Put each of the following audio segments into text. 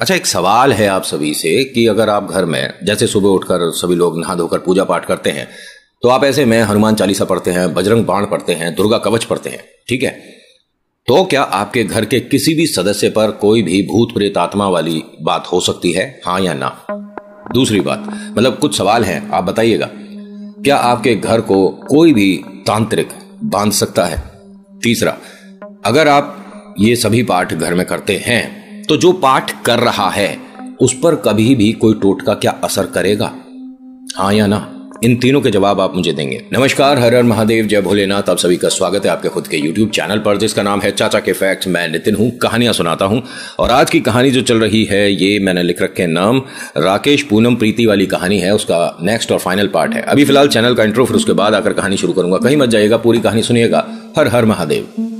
अच्छा एक सवाल है आप सभी से कि अगर आप घर में जैसे सुबह उठकर सभी लोग नहा धोकर पूजा पाठ करते हैं तो आप ऐसे में हनुमान चालीसा पढ़ते हैं बजरंग बाण पढ़ते हैं दुर्गा कवच पढ़ते हैं ठीक है तो क्या आपके घर के किसी भी सदस्य पर कोई भी भूत प्रेत आत्मा वाली बात हो सकती है हाँ या ना दूसरी बात मतलब कुछ सवाल हैं आप बताइएगा क्या आपके घर को कोई भी तांत्रिक बांध सकता है तीसरा अगर आप ये सभी पाठ घर में करते हैं तो जो पाठ कर रहा है उस पर कभी भी कोई टोटका क्या असर करेगा हाँ या ना इन तीनों के जवाब आप मुझे देंगे नमस्कार हर हर महादेव जय भोलेनाथ आप सभी का स्वागत है आपके खुद के YouTube चैनल पर जिसका नाम है चाचा के फैक्ट मैं नितिन हूं कहानियां सुनाता हूँ और आज की कहानी जो चल रही है ये मैंने लिख रखे नाम राकेश पूनम प्रीति वाली कहानी है उसका नेक्स्ट और फाइनल पार्ट है अभी फिलहाल चैनल का इंट्रो फिर उसके बाद आकर कहानी शुरू करूंगा कहीं मत जाइएगा पूरी कहानी सुनिएगा हर हर महादेव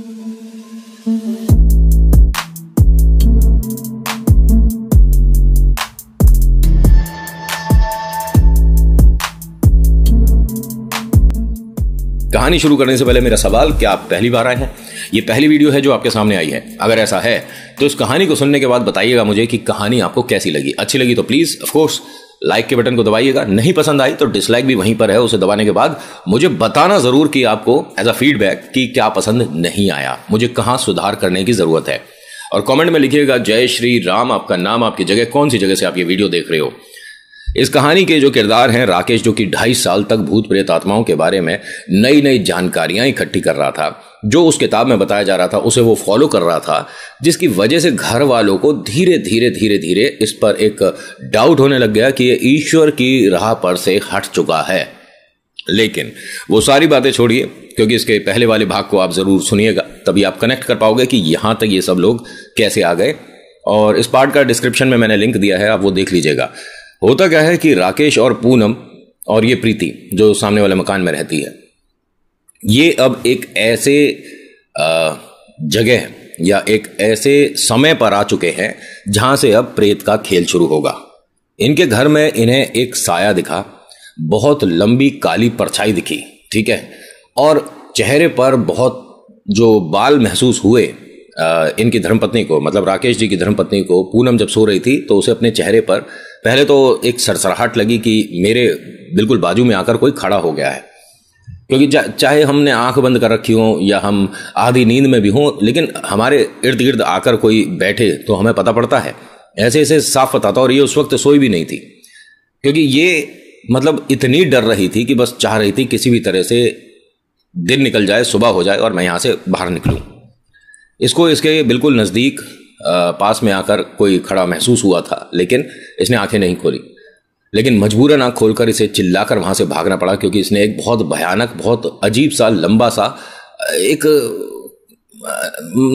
कहानी शुरू करने से पहले मेरा सवाल क्या आप पहली बार आए हैं ये पहली वीडियो है जो आपके सामने आई है अगर ऐसा है तो इस कहानी को सुनने के बाद बताइएगा मुझे कि कहानी आपको कैसी लगी अच्छी लगी तो प्लीज़ ऑफकोर्स लाइक के बटन को दबाइएगा नहीं पसंद आई तो डिसलाइक भी वहीं पर है उसे दबाने के बाद मुझे बताना ज़रूर कि आपको एज अ फीडबैक कि क्या पसंद नहीं आया मुझे कहाँ सुधार करने की ज़रूरत है और कमेंट में लिखिएगा जय श्री राम आपका नाम आपकी जगह कौन सी जगह से आप ये वीडियो देख रहे हो इस कहानी के जो किरदार हैं राकेश जो कि ढाई साल तक भूत प्रेत आत्माओं के बारे में नई नई जानकारियां इकट्ठी कर रहा था जो उस किताब में बताया जा रहा था उसे वो फॉलो कर रहा था जिसकी वजह से घर वालों को धीरे धीरे धीरे धीरे इस पर एक डाउट होने लग गया कि ये ईश्वर की राह पर से हट चुका है लेकिन वो सारी बातें छोड़िए क्योंकि इसके पहले वाले भाग को आप ज़रूर सुनिएगा तभी आप कनेक्ट कर पाओगे कि यहां तक ये सब लोग कैसे आ गए और इस पार्ट का डिस्क्रिप्शन में मैंने लिंक दिया है आप वो देख लीजिएगा होता क्या है कि राकेश और पूनम और ये प्रीति जो सामने वाले मकान में रहती है ये अब एक ऐसे जगह या एक ऐसे समय पर आ चुके हैं जहां से अब प्रेत का खेल शुरू होगा इनके घर में इन्हें एक साया दिखा बहुत लंबी काली परछाई दिखी ठीक है और चेहरे पर बहुत जो बाल महसूस हुए इनकी धर्मपत्नी को मतलब राकेश जी की धर्मपत्नी को पूनम जब सो रही थी तो उसे अपने चेहरे पर पहले तो एक सरसराहट लगी कि मेरे बिल्कुल बाजू में आकर कोई खड़ा हो गया है क्योंकि चाहे हमने आंख बंद कर रखी हो या हम आधी नींद में भी हों लेकिन हमारे इर्द गिर्द आकर कोई बैठे तो हमें पता पड़ता है ऐसे ऐसे साफ पता था और ये उस वक्त सोई भी नहीं थी क्योंकि ये मतलब इतनी डर रही थी कि बस चाह रही थी किसी भी तरह से दिन निकल जाए सुबह हो जाए और मैं यहाँ से बाहर निकलूँ इसको इसके बिल्कुल नज़दीक पास में आकर कोई खड़ा महसूस हुआ था लेकिन इसने आंखें नहीं खोली लेकिन मजबूरन आंख खोलकर इसे चिल्लाकर वहां से भागना पड़ा क्योंकि इसने एक बहुत भयानक बहुत अजीब सा लंबा सा एक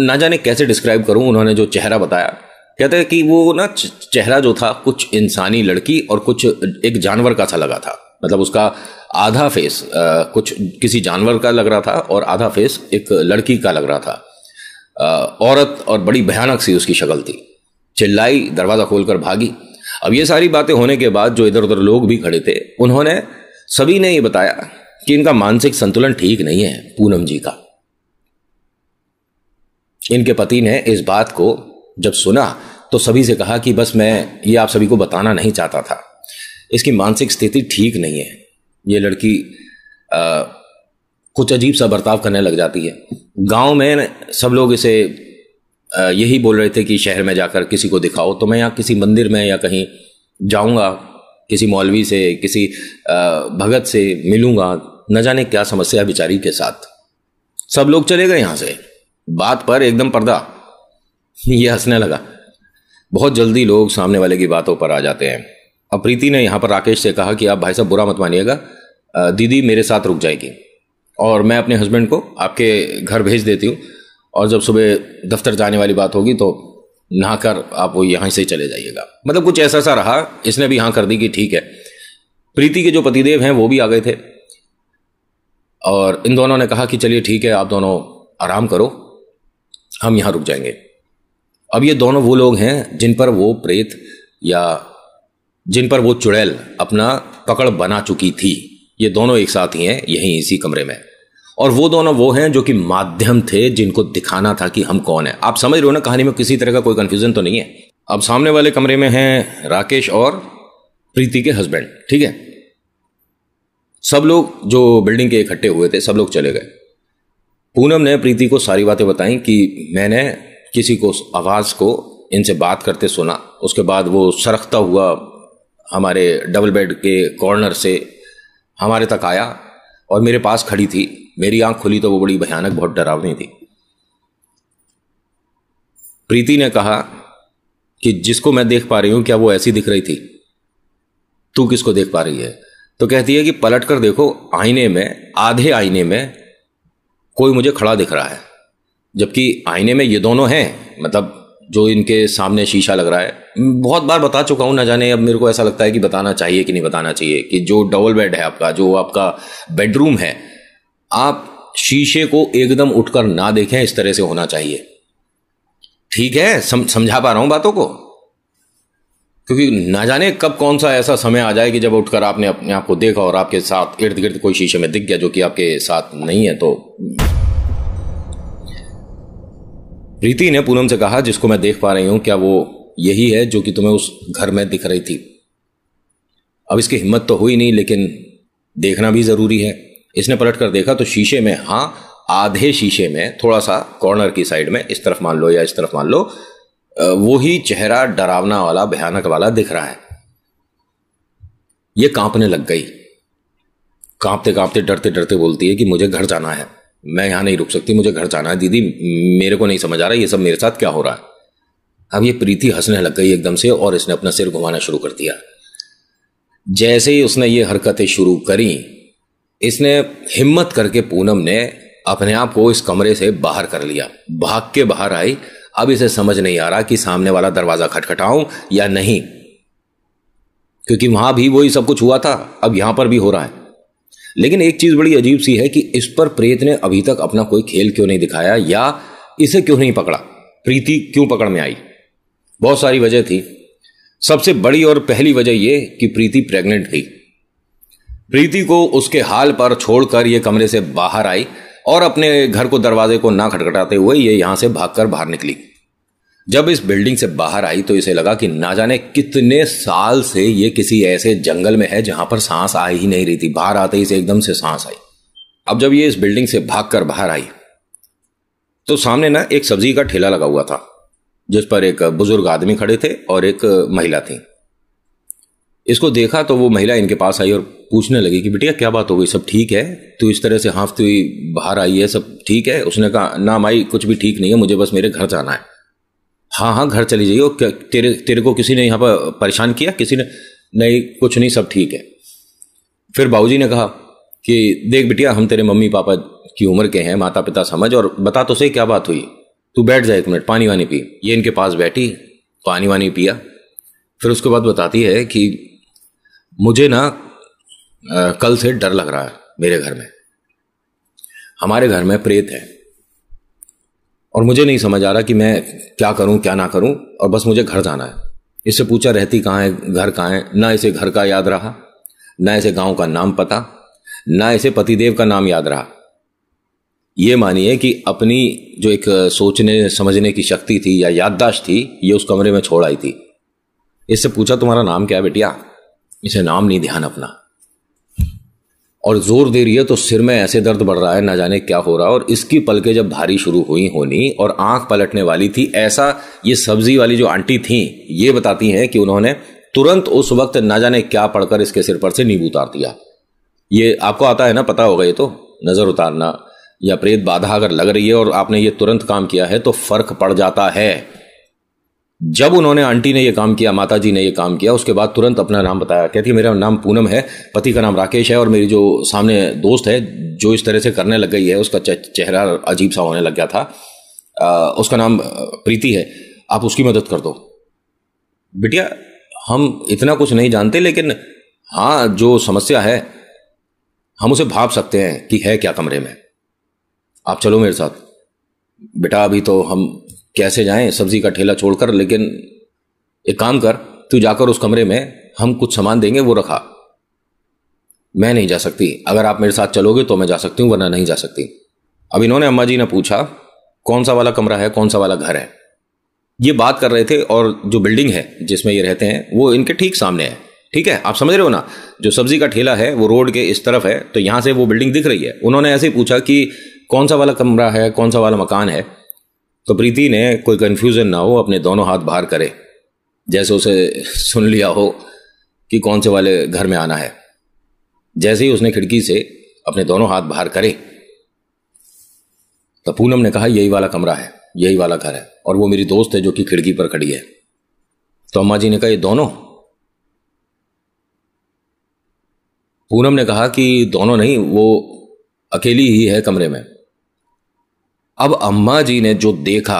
ना जाने कैसे डिस्क्राइब करूं उन्होंने जो चेहरा बताया कहते हैं कि वो ना चेहरा जो था कुछ इंसानी लड़की और कुछ एक जानवर का सा लगा था मतलब उसका आधा फेस आ, कुछ किसी जानवर का लग रहा था और आधा फेस एक लड़की का लग रहा था आ, औरत और बड़ी भयानक सी उसकी शक्ल थी चिल्लाई दरवाज़ा खोलकर भागी अब ये सारी बातें होने के बाद जो इधर उधर लोग भी खड़े थे उन्होंने सभी ने ये बताया कि इनका मानसिक संतुलन ठीक नहीं है पूनम जी का इनके पति ने इस बात को जब सुना तो सभी से कहा कि बस मैं ये आप सभी को बताना नहीं चाहता था इसकी मानसिक स्थिति ठीक नहीं है ये लड़की आ, कुछ अजीब सा बर्ताव करने लग जाती है गांव में सब लोग इसे यही बोल रहे थे कि शहर में जाकर किसी को दिखाओ तो मैं यहाँ किसी मंदिर में या कहीं जाऊँगा किसी मौलवी से किसी भगत से मिलूँगा न जाने क्या समस्या बिचारी के साथ सब लोग चले गए यहाँ से बात पर एकदम पर्दा ये हंसने लगा बहुत जल्दी लोग सामने वाले की बातों पर आ जाते हैं अब प्रीति ने यहाँ पर राकेश से कहा कि आप भाई साहब बुरा मत मानिएगा दीदी मेरे साथ रुक जाएगी और मैं अपने हस्बैंड को आपके घर भेज देती हूँ और जब सुबह दफ्तर जाने वाली बात होगी तो नहाकर आप वो यहाँ से चले जाइएगा मतलब कुछ ऐसा सा रहा इसने भी हाँ कर दी कि ठीक है प्रीति के जो पतिदेव हैं वो भी आ गए थे और इन दोनों ने कहा कि चलिए ठीक है आप दोनों आराम करो हम यहाँ रुक जाएंगे अब ये दोनों वो लोग हैं जिन पर वो प्रेत या जिन पर वो चुड़ैल अपना पकड़ बना चुकी थी ये दोनों एक साथ ही हैं यहीं इसी कमरे में और वो दोनों वो हैं जो कि माध्यम थे जिनको दिखाना था कि हम कौन है आप समझ रहे हो ना कहानी में किसी तरह का कोई कंफ्यूजन तो नहीं है अब सामने वाले कमरे में हैं राकेश और प्रीति के हस्बैंड ठीक है सब लोग जो बिल्डिंग के इकट्ठे हुए थे सब लोग चले गए पूनम ने प्रीति को सारी बातें बताई कि मैंने किसी को आवाज़ को इनसे बात करते सुना उसके बाद वो सरकता हुआ हमारे डबल बेड के कॉर्नर से हमारे तक आया और मेरे पास खड़ी थी मेरी आंख खुली तो वो बड़ी भयानक बहुत डरावनी थी प्रीति ने कहा कि जिसको मैं देख पा रही हूं क्या वो ऐसी दिख रही थी तू किसको देख पा रही है तो कहती है कि पलट कर देखो आईने में आधे आईने में कोई मुझे खड़ा दिख रहा है जबकि आईने में ये दोनों हैं मतलब जो इनके सामने शीशा लग रहा है बहुत बार बता चुका हूँ ना जाने अब मेरे को ऐसा लगता है कि बताना चाहिए कि नहीं बताना चाहिए कि जो डबल बेड है आपका जो आपका बेडरूम है आप शीशे को एकदम उठकर ना देखें इस तरह से होना चाहिए ठीक है सम, समझा पा रहा हूं बातों को क्योंकि ना जाने कब कौन सा ऐसा समय आ जाए कि जब उठकर आपने अपने आप को देखा और आपके साथ इर्द गिर्द कोई शीशे में दिख गया जो कि आपके साथ नहीं है तो प्रीति ने पूनम से कहा जिसको मैं देख पा रही हूं क्या वो यही है जो कि तुम्हें उस घर में दिख रही थी अब इसकी हिम्मत तो हुई नहीं लेकिन देखना भी ज़रूरी है इसने पलट कर देखा तो शीशे में हां आधे शीशे में थोड़ा सा कॉर्नर की साइड में इस तरफ मान लो या इस तरफ मान लो वो ही चेहरा डरावना वाला भयानक वाला दिख रहा है यह कांपने लग गई कांपते कांपते डरते डरते बोलती है कि मुझे घर जाना है मैं यहाँ नहीं रुक सकती मुझे घर जाना है दीदी मेरे को नहीं समझ आ रहा ये सब मेरे साथ क्या हो रहा है अब ये प्रीति हंसने लग गई एकदम से और इसने अपना सिर घुमाना शुरू कर दिया जैसे ही उसने ये हरकतें शुरू करी इसने हिम्मत करके पूनम ने अपने आप को इस कमरे से बाहर कर लिया भाग के बाहर आई अब इसे समझ नहीं आ रहा कि सामने वाला दरवाजा खटखटाऊं या नहीं क्योंकि वहां भी वही सब कुछ हुआ था अब यहां पर भी हो रहा है लेकिन एक चीज़ बड़ी अजीब सी है कि इस पर प्रेत ने अभी तक अपना कोई खेल क्यों नहीं दिखाया या इसे क्यों नहीं पकड़ा प्रीति क्यों पकड़ में आई बहुत सारी वजह थी सबसे बड़ी और पहली वजह यह कि प्रीति प्रेग्नेंट थी प्रीति को उसके हाल पर छोड़कर यह कमरे से बाहर आई और अपने घर को दरवाजे को ना खटखटाते हुए ये यहां से भागकर बाहर निकली जब इस बिल्डिंग से बाहर आई तो इसे लगा कि ना जाने कितने साल से ये किसी ऐसे जंगल में है जहां पर सांस आ ही नहीं रही थी बाहर आते ही इसे एकदम से सांस आई अब जब ये इस बिल्डिंग से भागकर बाहर आई तो सामने ना एक सब्जी का ठेला लगा हुआ था जिस पर एक बुजुर्ग आदमी खड़े थे और एक महिला थी इसको देखा तो वो महिला इनके पास आई और पूछने लगी कि बेटिया क्या बात हो गई सब ठीक है तू इस तरह से हाँफती हुई बाहर आई है सब ठीक है उसने कहा ना माई कुछ भी ठीक नहीं है मुझे बस मेरे घर जाना है हाँ हाँ घर चली जाइए तेरे तेरे को किसी ने यहाँ पर परेशान किया किसी ने नहीं कुछ नहीं सब ठीक है फिर बाबूजी ने कहा कि देख बिटिया हम तेरे मम्मी पापा की उम्र के हैं माता पिता समझ और बता तो सही क्या बात हुई तू बैठ जा एक मिनट पानी वानी पी ये इनके पास बैठी पानी वानी पिया फिर उसके बाद बताती है कि मुझे ना कल से डर लग रहा है मेरे घर में हमारे घर में प्रेत है और मुझे नहीं समझ आ रहा कि मैं क्या करूं क्या ना करूं और बस मुझे घर जाना है इससे पूछा रहती कहाँ है घर कहाँ है ना इसे घर का याद रहा ना इसे गांव का नाम पता ना इसे पतिदेव का नाम याद रहा ये मानिए कि अपनी जो एक सोचने समझने की शक्ति थी या याददाश्त थी ये उस कमरे में छोड़ आई थी इससे पूछा तुम्हारा नाम क्या है बेटिया इसे नाम नहीं ध्यान अपना और जोर दे रही है तो सिर में ऐसे दर्द बढ़ रहा है ना जाने क्या हो रहा है और इसकी पलके जब भारी शुरू हुई होनी और आंख पलटने वाली थी ऐसा ये सब्जी वाली जो आंटी थी ये बताती हैं कि उन्होंने तुरंत उस वक्त ना जाने क्या पढ़कर इसके सिर पर से नींबू उतार दिया ये आपको आता है ना पता होगा ये तो नजर उतारना या प्रेत बाधा अगर लग रही है और आपने ये तुरंत काम किया है तो फर्क पड़ जाता है जब उन्होंने आंटी ने ये काम किया माता जी ने ये काम किया उसके बाद तुरंत अपना नाम बताया कहती मेरा नाम पूनम है पति का नाम राकेश है और मेरी जो सामने दोस्त है जो इस तरह से करने लग गई है उसका चेहरा अजीब सा होने लग गया था आ, उसका नाम प्रीति है आप उसकी मदद कर दो बिटिया हम इतना कुछ नहीं जानते लेकिन हाँ जो समस्या है हम उसे भाप सकते हैं कि है क्या कमरे में आप चलो मेरे साथ बेटा अभी तो हम कैसे जाएं सब्जी का ठेला छोड़कर लेकिन एक काम कर तू जाकर उस कमरे में हम कुछ सामान देंगे वो रखा मैं नहीं जा सकती अगर आप मेरे साथ चलोगे तो मैं जा सकती हूं वरना नहीं जा सकती अब इन्होंने अम्मा जी ने पूछा कौन सा वाला कमरा है कौन सा वाला घर है ये बात कर रहे थे और जो बिल्डिंग है जिसमें ये रहते हैं वो इनके ठीक सामने है ठीक है आप समझ रहे हो ना जो सब्जी का ठेला है वो रोड के इस तरफ है तो यहां से वो बिल्डिंग दिख रही है उन्होंने ऐसे ही पूछा कि कौन सा वाला कमरा है कौन सा वाला मकान है तो प्रीति ने कोई कंफ्यूजन ना हो अपने दोनों हाथ बाहर करे जैसे उसे सुन लिया हो कि कौन से वाले घर में आना है जैसे ही उसने खिड़की से अपने दोनों हाथ बाहर करे तो पूनम ने कहा यही वाला कमरा है यही वाला घर है और वो मेरी दोस्त है जो कि खिड़की पर खड़ी है तो अम्मा जी ने कहा ये दोनों पूनम ने कहा कि दोनों नहीं वो अकेली ही है कमरे में अब अम्मा जी ने जो देखा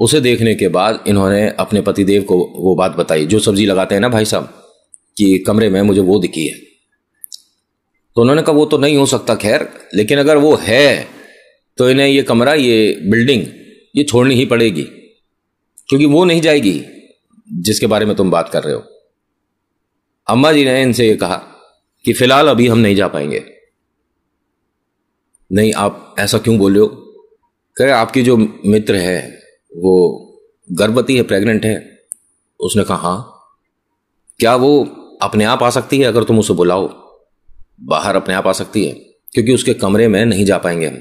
उसे देखने के बाद इन्होंने अपने पतिदेव को वो बात बताई जो सब्जी लगाते हैं ना भाई साहब कि कमरे में मुझे वो दिखी है तो उन्होंने कहा वो तो नहीं हो सकता खैर लेकिन अगर वो है तो इन्हें ये कमरा ये बिल्डिंग ये छोड़नी ही पड़ेगी क्योंकि वो नहीं जाएगी जिसके बारे में तुम बात कर रहे हो अम्मा जी ने इनसे ये कहा कि फिलहाल अभी हम नहीं जा पाएंगे नहीं आप ऐसा क्यों बोल रहे हो कह आपकी जो मित्र है वो गर्भवती है प्रेग्नेंट है उसने कहा हाँ क्या वो अपने आप आ सकती है अगर तुम उसे बुलाओ बाहर अपने आप आ सकती है क्योंकि उसके कमरे में नहीं जा पाएंगे हम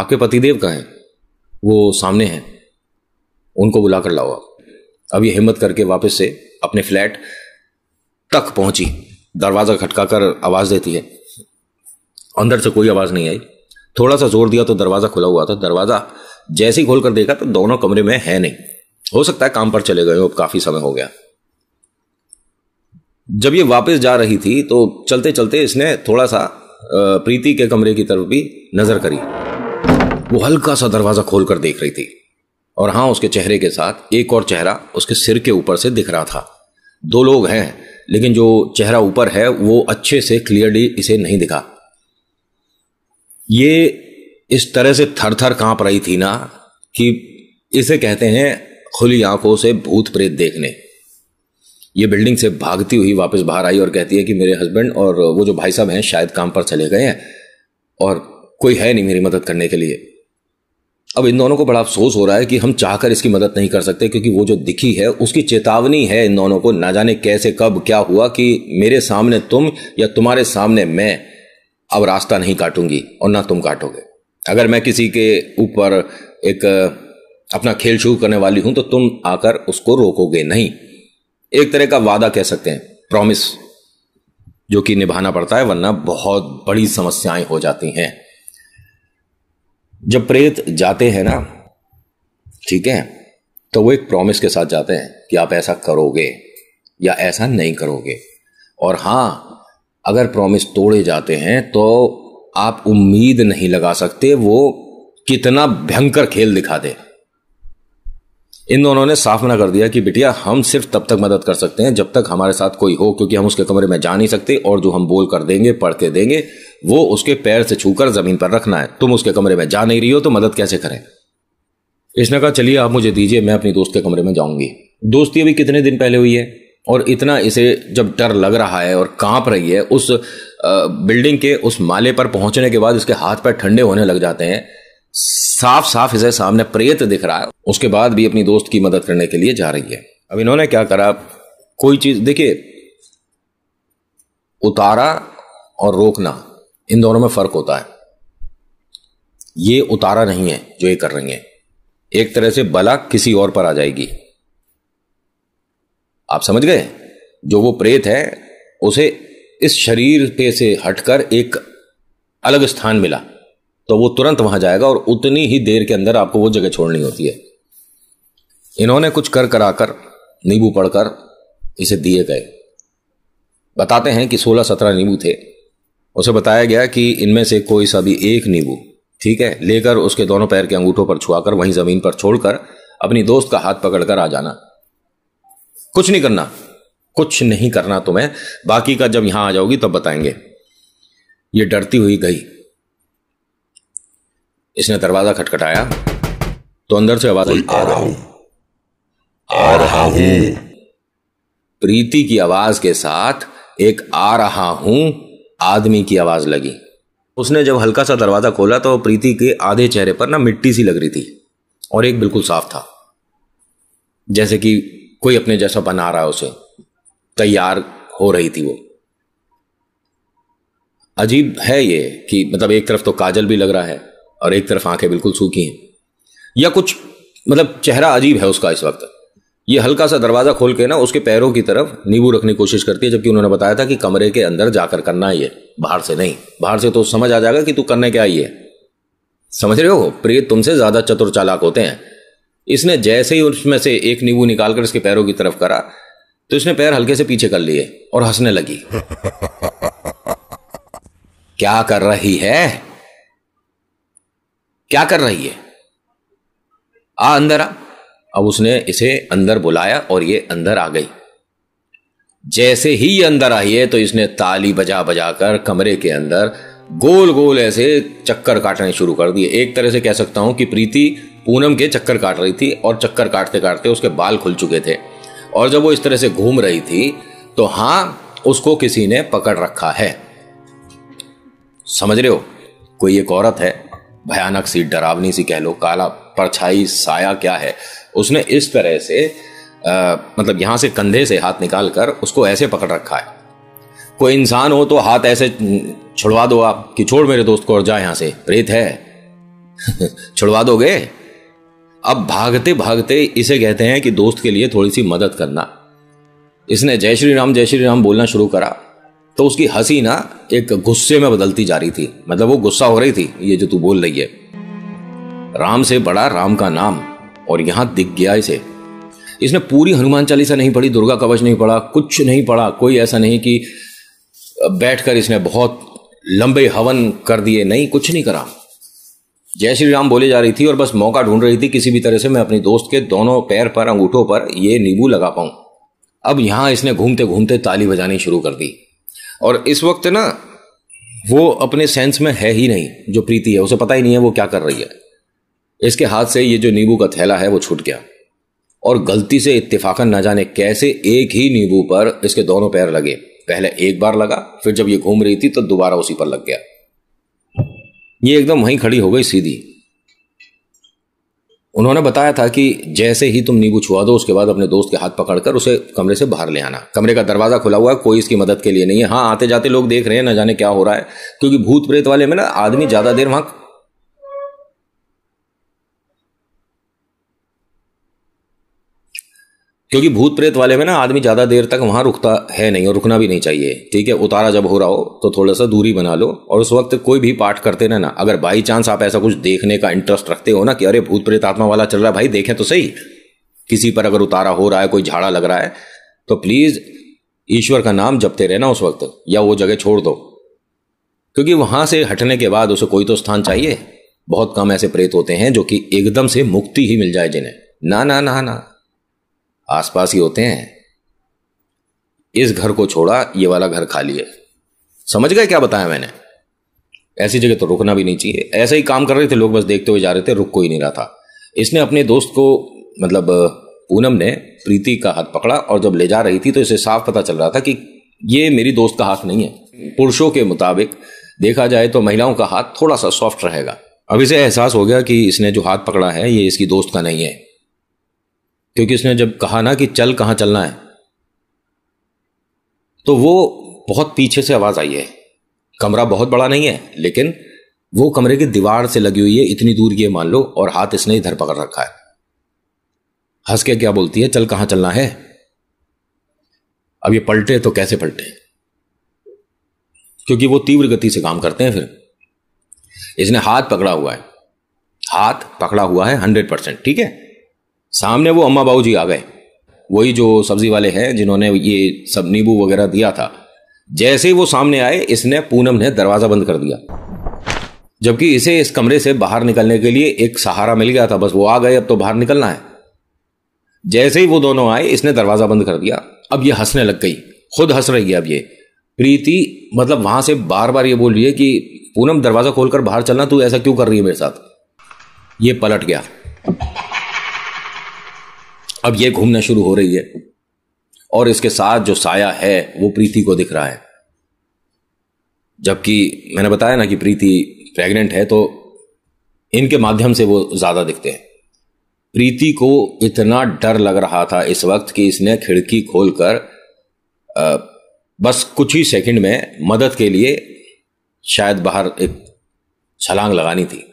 आपके पतिदेव का है वो सामने हैं उनको बुला कर लाओ आप अब ये हिम्मत करके वापस से अपने फ्लैट तक पहुंची दरवाज़ा खटकाकर आवाज़ देती है अंदर से कोई आवाज़ नहीं आई थोड़ा सा जोर दिया तो दरवाज़ा खुला हुआ था दरवाज़ा जैसे ही खोलकर देखा तो दोनों कमरे में है नहीं हो सकता है काम पर चले गए अब काफ़ी समय हो गया जब ये वापस जा रही थी तो चलते चलते इसने थोड़ा सा प्रीति के कमरे की तरफ भी नज़र करी वो हल्का सा दरवाज़ा खोलकर देख रही थी और हां उसके चेहरे के साथ एक और चेहरा उसके सिर के ऊपर से दिख रहा था दो लोग हैं लेकिन जो चेहरा ऊपर है वो अच्छे से क्लियरली इसे नहीं दिखा ये इस तरह से थर थर कांप रही थी ना कि इसे कहते हैं खुली आंखों से भूत प्रेत देखने ये बिल्डिंग से भागती हुई वापस बाहर आई और कहती है कि मेरे हस्बैंड और वो जो भाई साहब हैं शायद काम पर चले गए हैं और कोई है नहीं मेरी मदद करने के लिए अब इन दोनों को बड़ा अफसोस हो रहा है कि हम चाहकर इसकी मदद नहीं कर सकते क्योंकि वो जो दिखी है उसकी चेतावनी है इन दोनों को ना जाने कैसे कब क्या हुआ कि मेरे सामने तुम या तुम्हारे सामने मैं अब रास्ता नहीं काटूंगी और ना तुम काटोगे अगर मैं किसी के ऊपर एक अपना खेल शुरू करने वाली हूं तो तुम आकर उसको रोकोगे नहीं एक तरह का वादा कह सकते हैं प्रॉमिस जो कि निभाना पड़ता है वरना बहुत बड़ी समस्याएं हो जाती हैं जब प्रेत जाते हैं ना ठीक है तो वो एक प्रॉमिस के साथ जाते हैं कि आप ऐसा करोगे या ऐसा नहीं करोगे और हां अगर प्रॉमिस तोड़े जाते हैं तो आप उम्मीद नहीं लगा सकते वो कितना भयंकर खेल दिखा दे इन दोनों ने साफ मना कर दिया कि बिटिया हम सिर्फ तब तक मदद कर सकते हैं जब तक हमारे साथ कोई हो क्योंकि हम उसके कमरे में जा नहीं सकते और जो हम बोल कर देंगे पढ़ के देंगे वो उसके पैर से छूकर जमीन पर रखना है तुम उसके कमरे में जा नहीं रही हो तो मदद कैसे करें इसने कहा चलिए आप मुझे दीजिए मैं अपनी दोस्त के कमरे में जाऊंगी दोस्ती अभी कितने दिन पहले हुई है और इतना इसे जब डर लग रहा है और कांप रही है उस बिल्डिंग के उस माले पर पहुंचने के बाद उसके हाथ पैर ठंडे होने लग जाते हैं साफ साफ इसे सामने प्रेत दिख रहा है उसके बाद भी अपनी दोस्त की मदद करने के लिए जा रही है अब इन्होंने क्या करा कोई चीज देखिए उतारा और रोकना इन दोनों में फर्क होता है ये उतारा नहीं है जो ये कर रही है एक तरह से बला किसी और पर आ जाएगी आप समझ गए जो वो प्रेत है उसे इस शरीर पे से हटकर एक अलग स्थान मिला तो वो तुरंत वहां जाएगा और उतनी ही देर के अंदर आपको वो जगह छोड़नी होती है इन्होंने कुछ कर कराकर नींबू पड़कर इसे दिए गए बताते हैं कि सोलह सत्रह नींबू थे उसे बताया गया कि इनमें से कोई सा भी एक नींबू ठीक है लेकर उसके दोनों पैर के अंगूठों पर छुआकर वहीं जमीन पर छोड़कर अपनी दोस्त का हाथ पकड़कर आ जाना कुछ नहीं करना कुछ नहीं करना तुम्हें तो बाकी का जब यहां आ जाओगी तब बताएंगे ये डरती हुई गई इसने दरवाजा खटखटाया तो अंदर से आवाज आ रहा हूं आ रहा हूं प्रीति की आवाज के साथ एक आ रहा हूं आदमी की आवाज लगी उसने जब हल्का सा दरवाजा खोला तो प्रीति के आधे चेहरे पर ना मिट्टी सी लग रही थी और एक बिल्कुल साफ था जैसे कि कोई अपने जैसा बना रहा है उसे तैयार हो रही थी वो अजीब है ये कि मतलब एक तरफ तो काजल भी लग रहा है और एक तरफ आंखें बिल्कुल सूखी हैं या कुछ मतलब चेहरा अजीब है उसका इस वक्त ये हल्का सा दरवाज़ा खोल के ना उसके पैरों की तरफ नींबू रखने की कोशिश करती है जबकि उन्होंने बताया था कि कमरे के अंदर जाकर करना है ये बाहर से नहीं बाहर से तो समझ आ जाएगा कि तू करने क्या आई है समझ रहे हो प्रेत तुमसे ज़्यादा चतुर चालाक होते हैं इसने जैसे ही उसमें से एक नींबू निकालकर इसके पैरों की तरफ करा तो इसने पैर हल्के से पीछे कर लिए और हंसने लगी क्या कर रही है क्या कर रही है आ अंदर आ अब उसने इसे अंदर बुलाया और ये अंदर आ गई जैसे ही ये अंदर आई है तो इसने ताली बजा बजा कर कमरे के अंदर गोल गोल ऐसे चक्कर काटने शुरू कर दिए एक तरह से कह सकता हूं कि प्रीति पूनम के चक्कर काट रही थी और चक्कर काटते काटते उसके बाल खुल चुके थे और जब वो इस तरह से घूम रही थी तो हां उसको किसी ने पकड़ रखा है समझ रहे हो कोई एक औरत है भयानक सी डरावनी सी कह लो काला परछाई साया क्या है उसने इस तरह से आ, मतलब यहां से कंधे से हाथ निकालकर उसको ऐसे पकड़ रखा है कोई इंसान हो तो हाथ ऐसे छुड़वा दो आप कि छोड़ मेरे दोस्त को और जाए यहां से रेत है छुड़वा दोगे अब भागते भागते इसे कहते हैं कि दोस्त के लिए थोड़ी सी मदद करना इसने जय श्री राम जय श्री राम बोलना शुरू करा तो उसकी हंसी ना एक गुस्से में बदलती जा रही थी मतलब वो गुस्सा हो रही थी ये जो तू बोल रही है राम से बड़ा राम का नाम और यहां दिख गया इसे इसने पूरी हनुमान चालीसा नहीं पढ़ी दुर्गा कवच नहीं पढ़ा कुछ नहीं पढ़ा कोई ऐसा नहीं कि बैठकर इसने बहुत लंबे हवन कर दिए नहीं कुछ नहीं करा जय श्री राम बोली जा रही थी और बस मौका ढूंढ रही थी किसी भी तरह से मैं अपनी दोस्त के दोनों पैर पर अंगूठों पर यह नींबू लगा पाऊं अब यहां इसने घूमते घूमते ताली बजानी शुरू कर दी और इस वक्त ना वो अपने सेंस में है ही नहीं जो प्रीति है उसे पता ही नहीं है वो क्या कर रही है इसके हाथ से ये जो नींबू का थैला है वो छूट गया और गलती से इत्तेफाकन ना जाने कैसे एक ही नींबू पर इसके दोनों पैर लगे पहले एक बार लगा फिर जब ये घूम रही थी तो दोबारा उसी पर लग गया ये एकदम वहीं खड़ी हो गई सीधी उन्होंने बताया था कि जैसे ही तुम नींबू छुआ दो उसके बाद अपने दोस्त के हाथ पकड़कर उसे कमरे से बाहर ले आना कमरे का दरवाजा खुला हुआ है कोई इसकी मदद के लिए नहीं है हाँ आते जाते लोग देख रहे हैं ना जाने क्या हो रहा है क्योंकि भूत प्रेत वाले में ना आदमी ज्यादा देर वहां क्योंकि भूत प्रेत वाले में ना आदमी ज़्यादा देर तक वहां रुकता है नहीं और रुकना भी नहीं चाहिए ठीक है उतारा जब हो रहा हो तो थोड़ा सा दूरी बना लो और उस वक्त कोई भी पाठ करते ना ना अगर बाई चांस आप ऐसा कुछ देखने का इंटरेस्ट रखते हो ना कि अरे भूत प्रेत आत्मा वाला चल रहा है भाई देखें तो सही किसी पर अगर उतारा हो रहा है कोई झाड़ा लग रहा है तो प्लीज़ ईश्वर का नाम जपते रहना उस वक्त या वो जगह छोड़ दो क्योंकि वहां से हटने के बाद उसे कोई तो स्थान चाहिए बहुत कम ऐसे प्रेत होते हैं जो कि एकदम से मुक्ति ही मिल जाए जिन्हें ना ना ना ना आसपास ही होते हैं इस घर को छोड़ा ये वाला घर खाली है समझ गए क्या बताया मैंने ऐसी जगह तो रुकना भी नहीं चाहिए ऐसे ही काम कर रहे थे लोग बस देखते हुए जा रहे थे रुक को ही नहीं रहा था इसने अपने दोस्त को मतलब पूनम ने प्रीति का हाथ पकड़ा और जब ले जा रही थी तो इसे साफ पता चल रहा था कि ये मेरी दोस्त का हाथ नहीं है पुरुषों के मुताबिक देखा जाए तो महिलाओं का हाथ थोड़ा सा सॉफ्ट रहेगा अब इसे एहसास हो गया कि इसने जो हाथ पकड़ा है ये इसकी दोस्त का नहीं है क्योंकि उसने जब कहा ना कि चल कहाँ चलना है तो वो बहुत पीछे से आवाज़ आई है कमरा बहुत बड़ा नहीं है लेकिन वो कमरे की दीवार से लगी हुई है इतनी दूर ये मान लो और हाथ इसने इधर पकड़ रखा है हंस के क्या बोलती है चल कहां चलना है अब ये पलटे तो कैसे पलटे क्योंकि वो तीव्र गति से काम करते हैं फिर इसने हाथ पकड़ा हुआ है हाथ पकड़ा हुआ है हंड्रेड परसेंट ठीक है सामने वो अम्मा बाबू जी आ गए वही जो सब्जी वाले हैं जिन्होंने ये सब नींबू वगैरह दिया था जैसे ही वो सामने आए इसने पूनम ने दरवाजा बंद कर दिया जबकि इसे इस कमरे से बाहर निकलने के लिए एक सहारा मिल गया था बस वो आ गए अब तो बाहर निकलना है जैसे ही वो दोनों आए इसने दरवाजा बंद कर दिया अब ये हंसने लग गई खुद हंस रही है अब ये प्रीति मतलब वहां से बार बार ये बोल रही है कि पूनम दरवाजा खोलकर बाहर चलना तू ऐसा क्यों कर रही है मेरे साथ ये पलट गया अब ये घूमना शुरू हो रही है और इसके साथ जो साया है वो प्रीति को दिख रहा है जबकि मैंने बताया ना कि प्रीति प्रेग्नेंट है तो इनके माध्यम से वो ज़्यादा दिखते हैं प्रीति को इतना डर लग रहा था इस वक्त कि इसने खिड़की खोलकर बस कुछ ही सेकंड में मदद के लिए शायद बाहर एक छलांग लगानी थी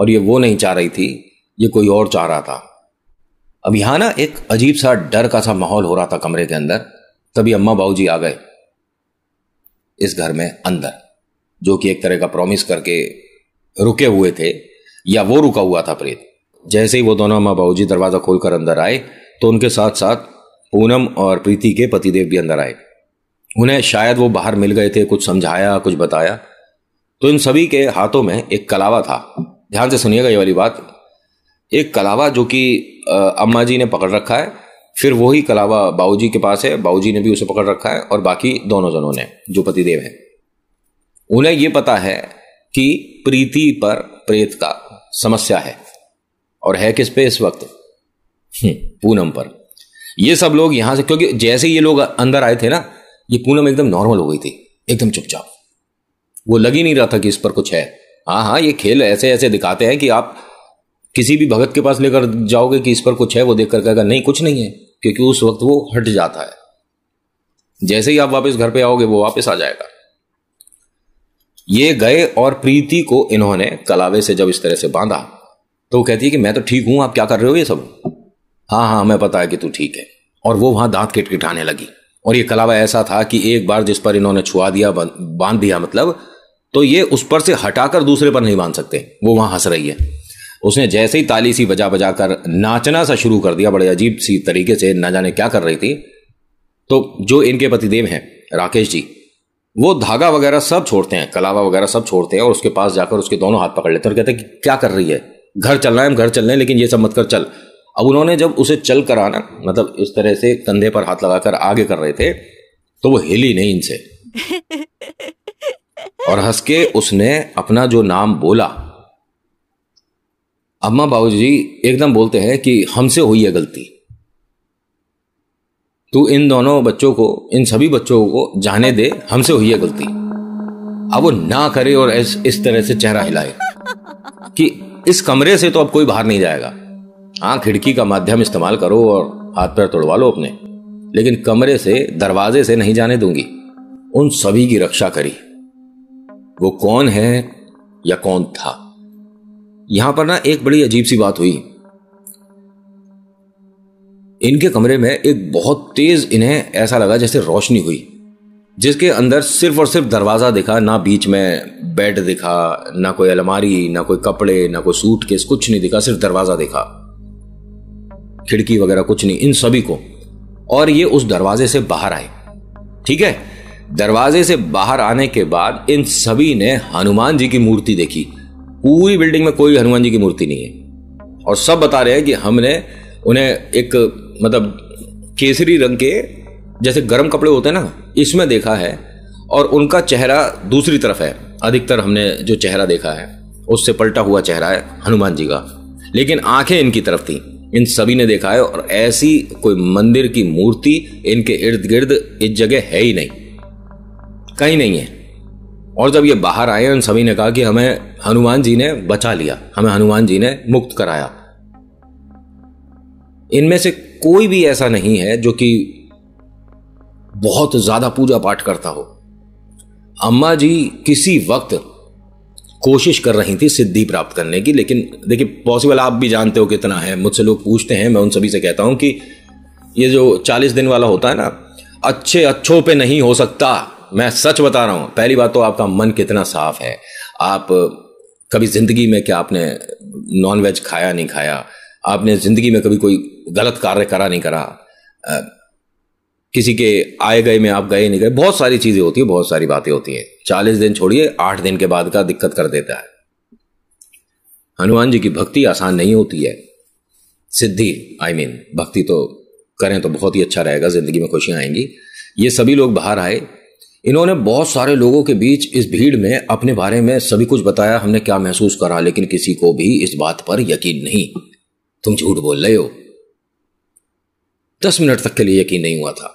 और ये वो नहीं चाह रही थी ये कोई और चाह रहा था अब यहां ना एक अजीब सा डर का सा माहौल हो रहा था कमरे के अंदर तभी अम्मा बाबू आ गए इस घर में अंदर जो कि एक तरह का प्रॉमिस करके रुके हुए थे या वो रुका हुआ था प्रेत जैसे ही वो दोनों अम्मा बाबू दरवाजा खोलकर अंदर आए तो उनके साथ साथ पूनम और प्रीति के पतिदेव भी अंदर आए उन्हें शायद वो बाहर मिल गए थे कुछ समझाया कुछ बताया तो इन सभी के हाथों में एक कलावा था ध्यान से सुनिएगा ये वाली बात एक कलावा जो कि अम्मा जी ने पकड़ रखा है फिर वही कलावा बाबूजी के पास है बाबूजी ने भी उसे पकड़ रखा है और बाकी दोनों जनों ने जो पतिदेव हैं उन्हें यह पता है कि प्रीति पर प्रेत का समस्या है और है किस पे इस वक्त हम्म, पूनम पर ये सब लोग यहां से क्योंकि जैसे ये लोग अंदर आए थे ना ये पूनम एकदम नॉर्मल हो गई थी एकदम चुपचाप वो लग ही नहीं रहा था कि इस पर कुछ है हाँ हाँ ये खेल ऐसे ऐसे दिखाते हैं कि आप किसी भी भगत के पास लेकर जाओगे कि इस पर कुछ है वो देख कर कहेगा नहीं कुछ नहीं है क्योंकि उस वक्त वो हट जाता है जैसे ही आप वापस घर पे आओगे वो वापस आ जाएगा ये गए और प्रीति को इन्होंने कलावे से जब इस तरह से बांधा तो वो कहती है कि मैं तो ठीक हूं आप क्या कर रहे हो ये सब हाँ हाँ हमें पता है कि तू ठीक है और वो वहां दांत किटकिटाने लगी और ये कलावा ऐसा था कि एक बार जिस पर इन्होंने छुआ दिया बांध दिया मतलब तो ये उस पर से हटाकर दूसरे पर नहीं बांध सकते वो वहां हंस रही है उसने जैसे ही ताली सी बजा बजा कर नाचना सा शुरू कर दिया बड़े अजीब सी तरीके से ना जाने क्या कर रही थी तो जो इनके पतिदेव हैं राकेश जी वो धागा वगैरह सब छोड़ते हैं कलावा वगैरह सब छोड़ते हैं और उसके पास जाकर उसके दोनों हाथ पकड़ लेते हैं और कहते हैं कि क्या कर रही है घर चलना है हम घर चल रहे हैं लेकिन ये सब मत कर चल अब उन्होंने जब उसे चल कर आना मतलब इस तरह से कंधे पर हाथ लगाकर आगे कर रहे थे तो वो हिली नहीं इनसे और हंस के उसने अपना जो नाम बोला अम्मा बाबू जी एकदम बोलते हैं कि हमसे हुई है गलती तू इन दोनों बच्चों को इन सभी बच्चों को जाने दे हमसे हुई है गलती अब वो ना करे और इस, इस तरह से चेहरा हिलाए कि इस कमरे से तो अब कोई बाहर नहीं जाएगा हाँ खिड़की का माध्यम इस्तेमाल करो और हाथ पैर तोड़वा लो अपने लेकिन कमरे से दरवाजे से नहीं जाने दूंगी उन सभी की रक्षा करी वो कौन है या कौन था यहां पर ना एक बड़ी अजीब सी बात हुई इनके कमरे में एक बहुत तेज इन्हें ऐसा लगा जैसे रोशनी हुई जिसके अंदर सिर्फ और सिर्फ दरवाज़ा दिखा ना बीच में बेड दिखा ना कोई अलमारी ना कोई कपड़े ना कोई सूट केस कुछ नहीं दिखा सिर्फ दरवाज़ा दिखा खिड़की वगैरह कुछ नहीं इन सभी को और ये उस दरवाजे से बाहर आए ठीक है दरवाजे से बाहर आने के बाद इन सभी ने हनुमान जी की मूर्ति देखी पूरी बिल्डिंग में कोई हनुमान जी की मूर्ति नहीं है और सब बता रहे हैं कि हमने उन्हें एक मतलब केसरी रंग के जैसे गर्म कपड़े होते हैं ना इसमें देखा है और उनका चेहरा दूसरी तरफ है अधिकतर हमने जो चेहरा देखा है उससे पलटा हुआ चेहरा है हनुमान जी का लेकिन आंखें इनकी तरफ थी इन सभी ने देखा है और ऐसी कोई मंदिर की मूर्ति इनके इर्द गिर्द इस जगह है ही नहीं कहीं नहीं है और जब ये बाहर आए उन सभी ने कहा कि हमें हनुमान जी ने बचा लिया हमें हनुमान जी ने मुक्त कराया इनमें से कोई भी ऐसा नहीं है जो कि बहुत ज्यादा पूजा पाठ करता हो अम्मा जी किसी वक्त कोशिश कर रही थी सिद्धि प्राप्त करने की लेकिन देखिए पॉसिबल आप भी जानते हो कितना है मुझसे लोग पूछते हैं मैं उन सभी से कहता हूं कि ये जो चालीस दिन वाला होता है ना अच्छे अच्छों पे नहीं हो सकता मैं सच बता रहा हूँ पहली बात तो आपका मन कितना साफ है आप कभी ज़िंदगी में क्या आपने नॉन वेज खाया नहीं खाया आपने ज़िंदगी में कभी कोई गलत कार्य करा नहीं करा आ, किसी के आए गए में आप गए नहीं गए बहुत सारी चीज़ें होती है बहुत सारी बातें होती हैं चालीस दिन छोड़िए आठ दिन के बाद का दिक्कत कर देता है हनुमान जी की भक्ति आसान नहीं होती है सिद्धि आई I मीन mean, भक्ति तो करें तो बहुत ही अच्छा रहेगा ज़िंदगी में खुशियाँ आएंगी ये सभी लोग बाहर आए इन्होंने बहुत सारे लोगों के बीच इस भीड़ में अपने बारे में सभी कुछ बताया हमने क्या महसूस करा लेकिन किसी को भी इस बात पर यकीन नहीं तुम झूठ बोल रहे हो दस मिनट तक के लिए यकीन नहीं हुआ था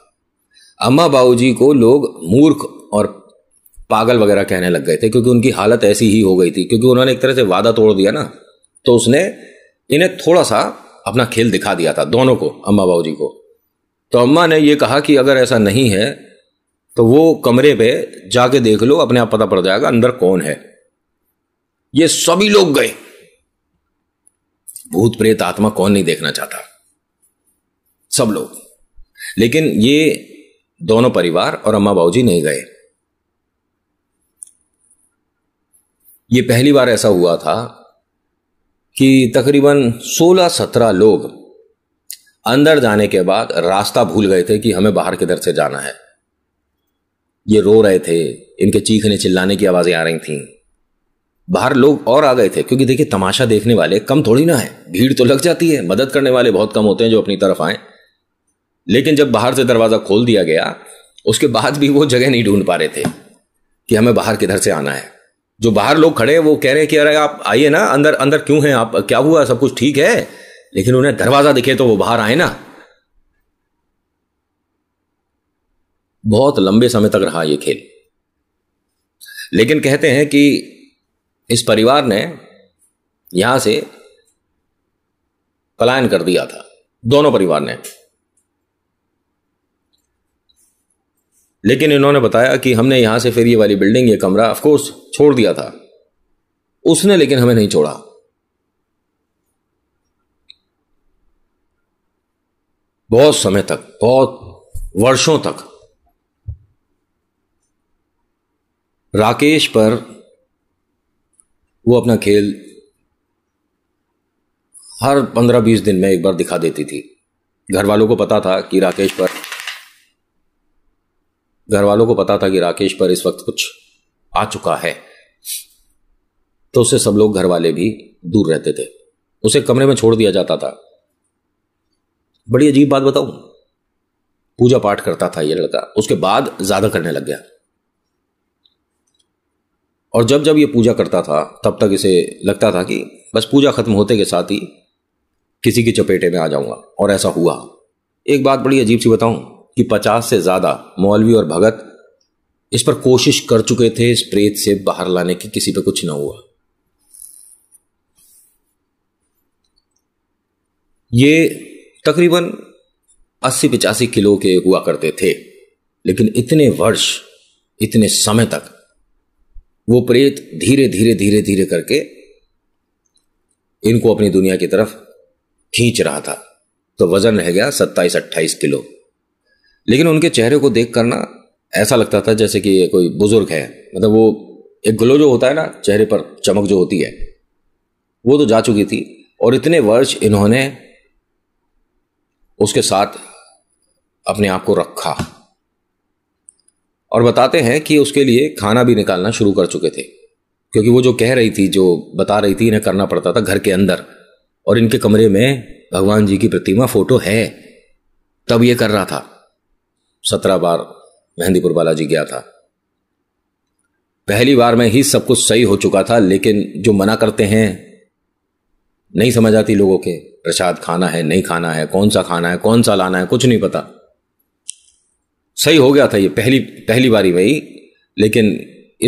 अम्मा बाबू को लोग मूर्ख और पागल वगैरह कहने लग गए थे क्योंकि उनकी हालत ऐसी ही हो गई थी क्योंकि उन्होंने एक तरह से वादा तोड़ दिया ना तो उसने इन्हें थोड़ा सा अपना खेल दिखा दिया था दोनों को अम्मा बाबू को तो अम्मा ने यह कहा कि अगर ऐसा नहीं है तो वो कमरे पे जाके देख लो अपने आप पता पड़ जाएगा अंदर कौन है ये सभी लोग गए भूत प्रेत आत्मा कौन नहीं देखना चाहता सब लोग लेकिन ये दोनों परिवार और अम्मा बाबूजी नहीं गए ये पहली बार ऐसा हुआ था कि तकरीबन 16-17 लोग अंदर जाने के बाद रास्ता भूल गए थे कि हमें बाहर किधर से जाना है ये रो रहे थे इनके चीखने चिल्लाने की आवाज़ें आ रही थीं बाहर लोग और आ गए थे क्योंकि देखिए तमाशा देखने वाले कम थोड़ी ना है भीड़ तो लग जाती है मदद करने वाले बहुत कम होते हैं जो अपनी तरफ आए लेकिन जब बाहर से दरवाज़ा खोल दिया गया उसके बाद भी वो जगह नहीं ढूंढ पा रहे थे कि हमें बाहर किधर से आना है जो बाहर लोग खड़े हैं वो कह रहे हैं कि अरे आप आइए ना अंदर अंदर क्यों हैं आप क्या हुआ सब कुछ ठीक है लेकिन उन्हें दरवाज़ा दिखे तो वो बाहर आए ना बहुत लंबे समय तक रहा यह खेल लेकिन कहते हैं कि इस परिवार ने यहां से पलायन कर दिया था दोनों परिवार ने लेकिन इन्होंने बताया कि हमने यहां से फिर ये वाली बिल्डिंग ये कमरा ऑफकोर्स छोड़ दिया था उसने लेकिन हमें नहीं छोड़ा बहुत समय तक बहुत वर्षों तक राकेश पर वो अपना खेल हर पंद्रह बीस दिन में एक बार दिखा देती थी घर वालों को पता था कि राकेश पर घर वालों को पता था कि राकेश पर इस वक्त कुछ आ चुका है तो उससे सब लोग घर वाले भी दूर रहते थे उसे कमरे में छोड़ दिया जाता था बड़ी अजीब बात बताऊं पूजा पाठ करता था ये लड़का उसके बाद ज्यादा करने लग गया और जब जब ये पूजा करता था तब तक इसे लगता था कि बस पूजा खत्म होते के साथ ही किसी की चपेटे में आ जाऊंगा और ऐसा हुआ एक बात बड़ी अजीब सी बताऊं कि पचास से ज़्यादा मौलवी और भगत इस पर कोशिश कर चुके थे इस प्रेत से बाहर लाने की किसी पर कुछ ना हुआ ये तकरीबन अस्सी पिचासी किलो के हुआ करते थे लेकिन इतने वर्ष इतने समय तक वो प्रेत धीरे धीरे धीरे धीरे करके इनको अपनी दुनिया की तरफ खींच रहा था तो वजन रह गया सत्ताईस अट्ठाईस किलो लेकिन उनके चेहरे को देख करना ऐसा लगता था जैसे कि ये कोई बुजुर्ग है मतलब वो एक ग्लो जो होता है ना चेहरे पर चमक जो होती है वो तो जा चुकी थी और इतने वर्ष इन्होंने उसके साथ अपने आप को रखा और बताते हैं कि उसके लिए खाना भी निकालना शुरू कर चुके थे क्योंकि वो जो कह रही थी जो बता रही थी इन्हें करना पड़ता था घर के अंदर और इनके कमरे में भगवान जी की प्रतिमा फोटो है तब ये कर रहा था सत्रह बार मेहंदीपुर बालाजी गया था पहली बार में ही सब कुछ सही हो चुका था लेकिन जो मना करते हैं नहीं समझ आती लोगों के प्रसाद खाना है नहीं खाना है कौन सा खाना है कौन सा लाना है कुछ नहीं पता सही हो गया था ये पहली पहली बारी भाई लेकिन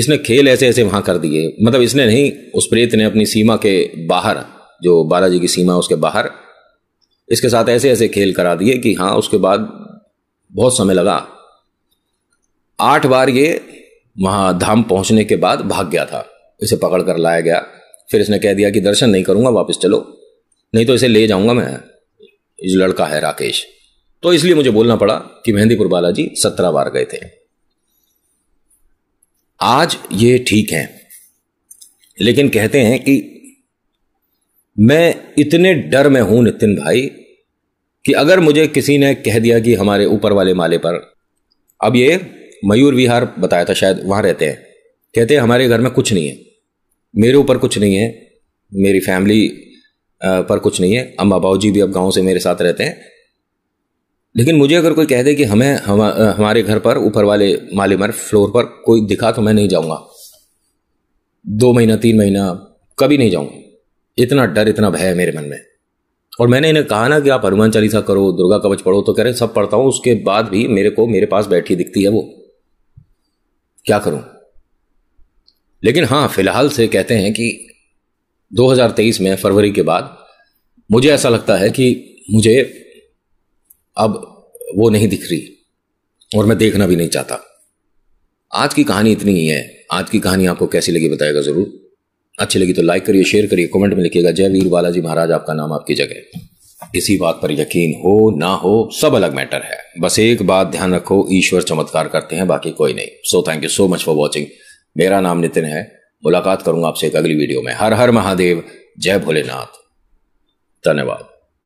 इसने खेल ऐसे ऐसे वहां कर दिए मतलब इसने नहीं उस प्रेत ने अपनी सीमा के बाहर जो बालाजी की सीमा उसके बाहर इसके साथ ऐसे ऐसे खेल करा दिए कि हाँ उसके बाद बहुत समय लगा आठ बार ये वहां धाम पहुंचने के बाद भाग गया था इसे पकड़ कर लाया गया फिर इसने कह दिया कि दर्शन नहीं करूंगा वापस चलो नहीं तो इसे ले जाऊंगा मैं ये लड़का है राकेश तो इसलिए मुझे बोलना पड़ा कि मेहंदीपुर बालाजी सत्रह बार गए थे आज ये ठीक है लेकिन कहते हैं कि मैं इतने डर में हूं नितिन भाई कि अगर मुझे किसी ने कह दिया कि हमारे ऊपर वाले माले पर अब ये मयूर विहार बताया था शायद वहां रहते हैं कहते हैं हमारे घर में कुछ नहीं है मेरे ऊपर कुछ नहीं है मेरी फैमिली पर कुछ नहीं है अम्बा बाबू जी भी अब गांव से मेरे साथ रहते हैं लेकिन मुझे अगर कोई कह दे कि हमें हम, हमारे घर पर ऊपर वाले मालेमर फ्लोर पर कोई दिखा तो मैं नहीं जाऊंगा दो महीना तीन महीना कभी नहीं जाऊंगा इतना डर इतना भय है मेरे मन में और मैंने इन्हें कहा ना कि आप हनुमान चालीसा करो दुर्गा कवच पढ़ो तो कह रहे सब पढ़ता हूं उसके बाद भी मेरे को मेरे पास बैठी दिखती है वो क्या करूं लेकिन हां फिलहाल से कहते हैं कि 2023 में फरवरी के बाद मुझे ऐसा लगता है कि मुझे अब वो नहीं दिख रही और मैं देखना भी नहीं चाहता आज की कहानी इतनी ही है आज की कहानी आपको कैसी लगी बताएगा ज़रूर अच्छी लगी तो लाइक करिए शेयर करिए कमेंट में लिखिएगा जय वीर बालाजी महाराज आपका नाम आपकी जगह किसी बात पर यकीन हो ना हो सब अलग मैटर है बस एक बात ध्यान रखो ईश्वर चमत्कार करते हैं बाकी कोई नहीं so thank you so much for watching मेरा नाम नितिन है मुलाकात करूंगा आपसे एक अगली वीडियो में हर हर महादेव जय भोलेनाथ धन्यवाद